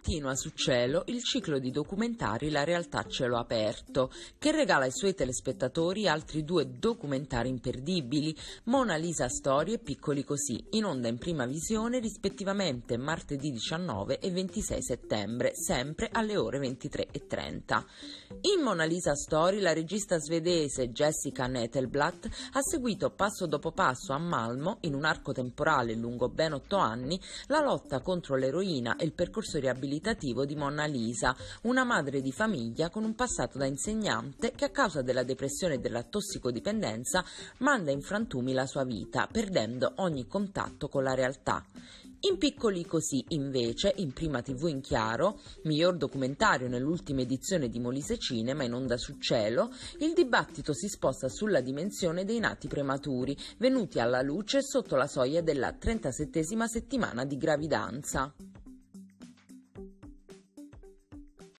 Continua su Cielo il ciclo di documentari La realtà cielo aperto, che regala ai suoi telespettatori altri due documentari imperdibili, Mona Lisa Storie e Piccoli Così, in onda in prima visione rispettivamente martedì 19 e 26 settembre, sempre alle ore 23.30. In Mona Lisa Storie la regista svedese Jessica Nettelblatt ha seguito passo dopo passo a Malmo, in un arco temporale lungo ben otto anni, la lotta contro l'eroina e il percorso riabilitativo riabilitativo di Monna Lisa, una madre di famiglia con un passato da insegnante che a causa della depressione e della tossicodipendenza manda in frantumi la sua vita, perdendo ogni contatto con la realtà. In piccoli così, invece, in prima TV in chiaro, miglior documentario nell'ultima edizione di Molise Cinema in onda su cielo, il dibattito si sposta sulla dimensione dei nati prematuri, venuti alla luce sotto la soglia della 37 settimana di gravidanza.